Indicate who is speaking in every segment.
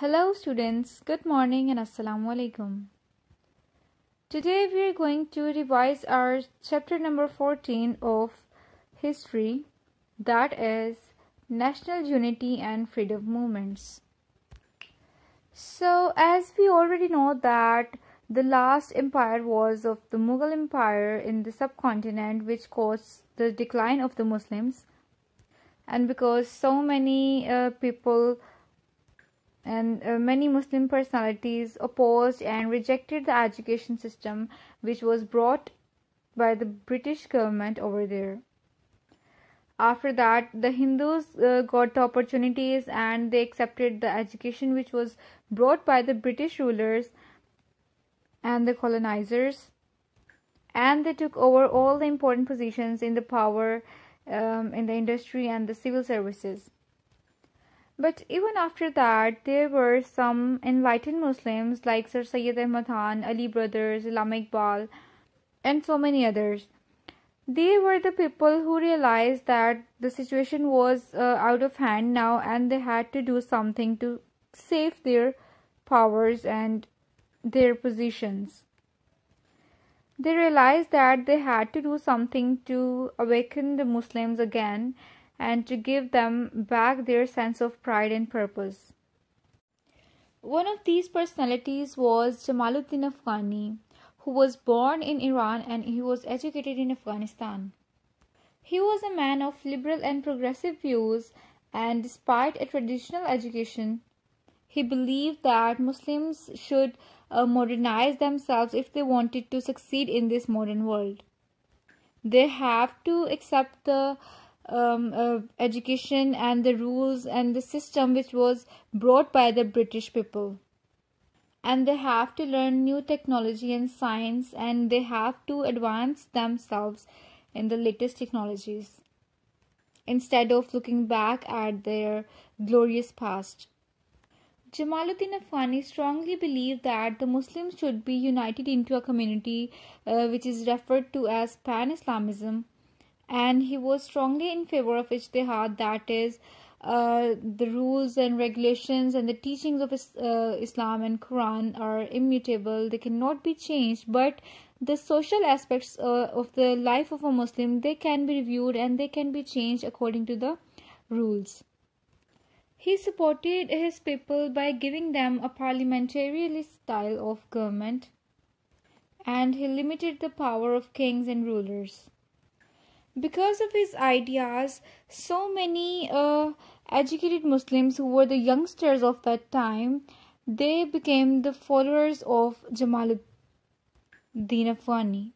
Speaker 1: Hello students, good morning and assalamu alaikum. Today we are going to revise our chapter number 14 of history that is national unity and freedom movements. So as we already know that the last empire was of the Mughal empire in the subcontinent which caused the decline of the Muslims and because so many uh, people and uh, many Muslim personalities opposed and rejected the education system which was brought by the British government over there. After that, the Hindus uh, got the opportunities and they accepted the education which was brought by the British rulers and the colonizers, and they took over all the important positions in the power, um, in the industry, and the civil services. But even after that, there were some enlightened Muslims like Sir Sayyid Ahmad Khan, Ali Brothers, Ilham Iqbal, and so many others. They were the people who realized that the situation was uh, out of hand now and they had to do something to save their powers and their positions. They realized that they had to do something to awaken the Muslims again and to give them back their sense of pride and purpose. One of these personalities was Jamaluddin Afghani, who was born in Iran and he was educated in Afghanistan. He was a man of liberal and progressive views, and despite a traditional education, he believed that Muslims should uh, modernize themselves if they wanted to succeed in this modern world. They have to accept the um, uh, education and the rules and the system which was brought by the British people. And they have to learn new technology and science, and they have to advance themselves in the latest technologies instead of looking back at their glorious past. Jamaluddin Afghani strongly believed that the Muslims should be united into a community uh, which is referred to as pan Islamism and he was strongly in favor of ijtihad that is uh, the rules and regulations and the teachings of uh, Islam and Quran are immutable, they cannot be changed, but the social aspects uh, of the life of a Muslim they can be reviewed and they can be changed according to the rules. He supported his people by giving them a parliamentary style of government and he limited the power of kings and rulers. Because of his ideas, so many uh, educated Muslims who were the youngsters of that time, they became the followers of Jamaluddin Afghani.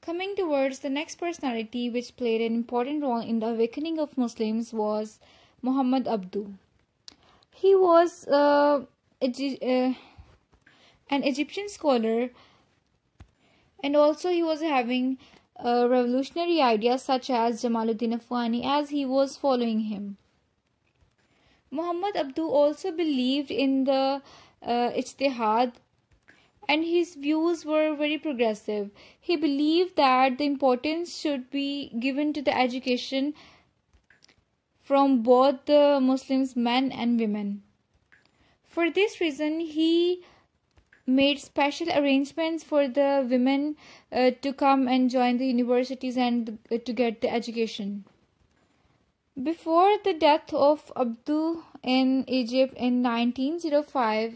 Speaker 1: Coming towards the next personality which played an important role in the awakening of Muslims was Muhammad Abdu. He was uh, uh an Egyptian scholar and also he was having revolutionary ideas such as Jamaluddin Afghani as he was following him. Muhammad Abdu also believed in the uh, Ijtihad and his views were very progressive. He believed that the importance should be given to the education from both the Muslims, men and women. For this reason, he made special arrangements for the women uh, to come and join the universities and uh, to get the education. Before the death of Abdul in Egypt in 1905,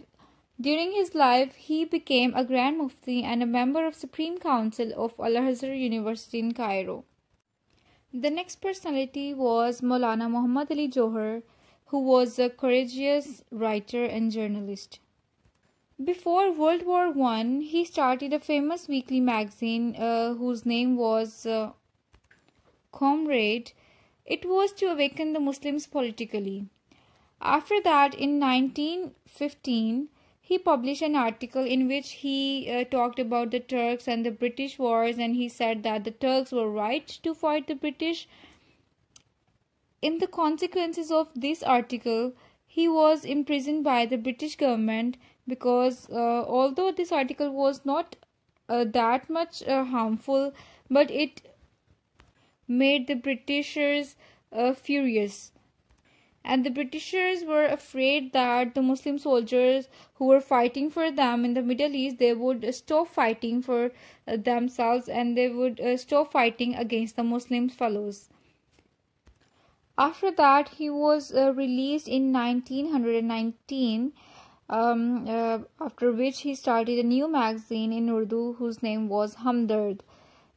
Speaker 1: during his life he became a Grand Mufti and a member of Supreme Council of Al-Azhar University in Cairo. The next personality was Maulana Muhammad Ali Johar, who was a courageous writer and journalist. Before World War One, he started a famous weekly magazine uh, whose name was uh, Comrade. It was to awaken the Muslims politically. After that, in 1915, he published an article in which he uh, talked about the Turks and the British wars, and he said that the Turks were right to fight the British. In the consequences of this article, he was imprisoned by the British government because uh, although this article was not uh, that much uh, harmful but it made the britishers uh, furious and the britishers were afraid that the muslim soldiers who were fighting for them in the middle east they would stop fighting for uh, themselves and they would uh, stop fighting against the muslim fellows after that he was released in 1919 um, uh, after which he started a new magazine in Urdu whose name was Hamdard.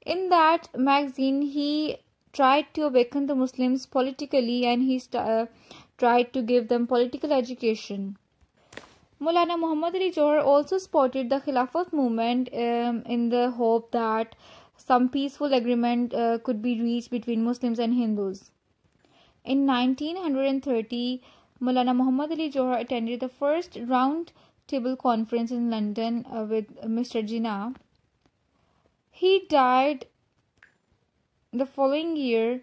Speaker 1: In that magazine, he tried to awaken the Muslims politically and he st- uh, tried to give them political education. Mulana Muhammad Ali Johar also supported the Khilafat movement um, in the hope that some peaceful agreement uh, could be reached between Muslims and Hindus. In 1930, Mulana Muhammad Ali Johar attended the first round table conference in London uh, with Mr. Jinnah. He died the following year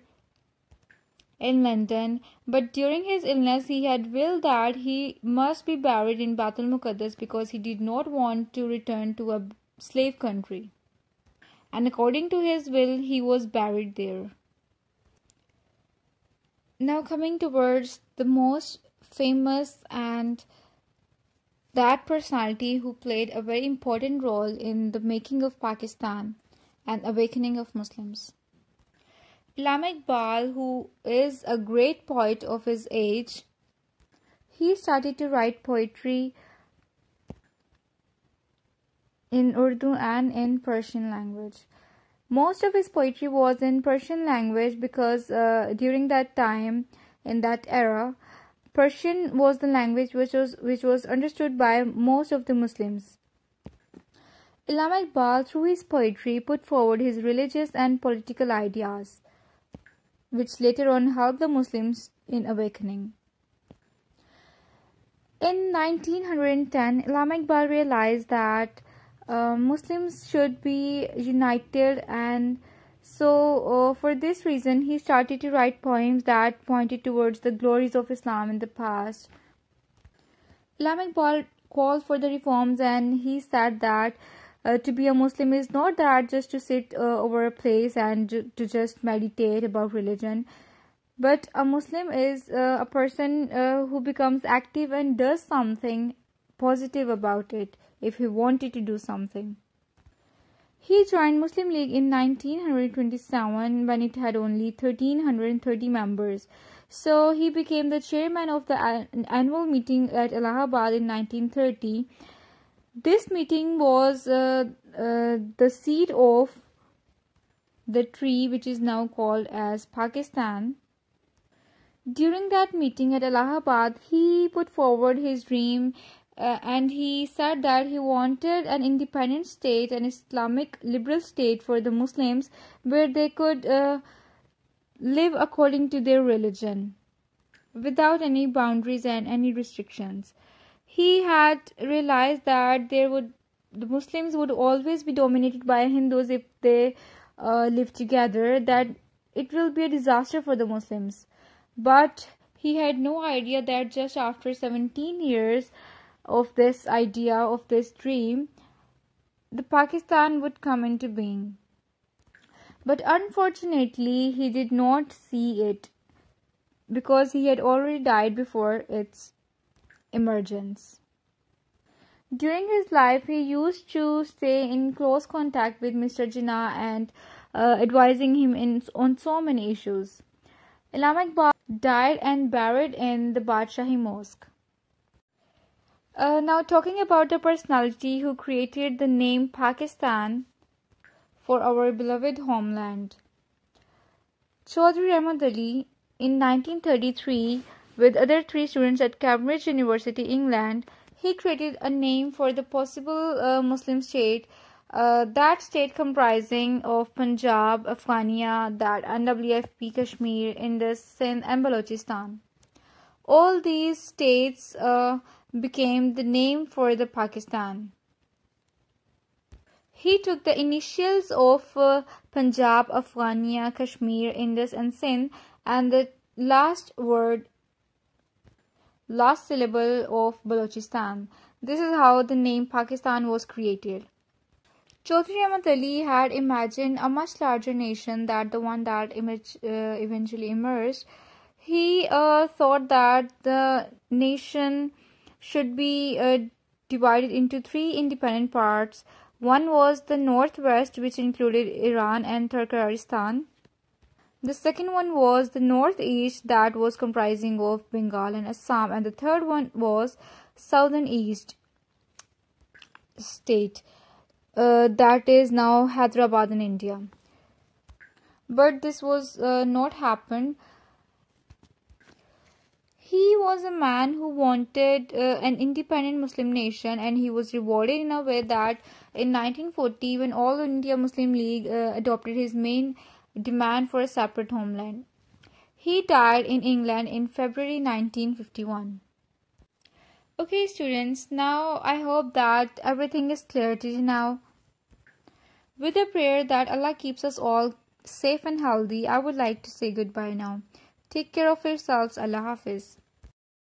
Speaker 1: in London, but during his illness he had willed that he must be buried in Batul Muqaddas because he did not want to return to a slave country. And according to his will, he was buried there. Now, coming towards the most famous and that personality who played a very important role in the making of Pakistan and awakening of Muslims. Ilham Iqbal, who is a great poet of his age, he started to write poetry in Urdu and in Persian language. Most of his poetry was in Persian language because uh, during that time, in that era, Persian was the language which was, which was understood by most of the Muslims. Ilham Iqbal, through his poetry, put forward his religious and political ideas, which later on helped the Muslims in awakening. In 1910, Ilham Iqbal realized that uh, Muslims should be united and so uh, for this reason he started to write poems that pointed towards the glories of Islam in the past. Islamic called for the reforms and he said that uh, to be a Muslim is not that just to sit uh, over a place and to just meditate about religion but a Muslim is uh, a person who becomes active and does something positive about it if he wanted to do something. He joined Muslim League in 1927 when it had only 1330 members. So he became the chairman of the annual meeting at Allahabad in 1930. This meeting was uh, uh, the seat of the tree which is now called as Pakistan. During that meeting at Allahabad, he put forward his dream uh, and he said that he wanted an independent state, an Islamic liberal state for the Muslims where they could uh, live according to their religion without any boundaries and any restrictions. He had realized that there would the Muslims would always be dominated by Hindus if they uh, live together, that it will be a disaster for the Muslims. But he had no idea that just after 17 years, of this idea, of this dream, the Pakistan would come into being. But unfortunately, he did not see it because he had already died before its emergence. During his life, he used to stay in close contact with Mr. Jinnah and uh, advising him in, on so many issues. Imam Iqbal died and buried in the Badshahi Mosque. Uh, now, talking about the personality who created the name Pakistan for our beloved homeland. Chaudhry Ramadali, in 1933, with other three students at Cambridge University, England, he created a name for the possible uh, Muslim state. Uh, that state comprising of Punjab, Afghania, that NWFP Kashmir, Indus, Sindh, and Balochistan. All these states uh, became the name for the Pakistan. He took the initials of uh, Punjab, Afghania, Kashmir, Indus, and Sindh, and the last word, last syllable of Balochistan. This is how the name Pakistan was created. Chaudhry Ahmad Ali had imagined a much larger nation than the one that image, uh, eventually emerged. He uh, thought that the nation should be uh, divided into three independent parts. One was the northwest, which included Iran and Turkmenistan. The second one was the northeast, that was comprising of Bengal and Assam, and the third one was southern east state, uh, that is now Hyderabad in India. But this was uh, not happened he was a man who wanted uh, an independent Muslim nation, and he was rewarded in a way that in 1940, when All India Muslim League uh, adopted his main demand for a separate homeland, he died in England in February 1951. Okay, students, now I hope that everything is clear to you now. With a prayer that Allah keeps us all safe and healthy, I would like to say goodbye now. Take care of yourselves. Allah Hafiz.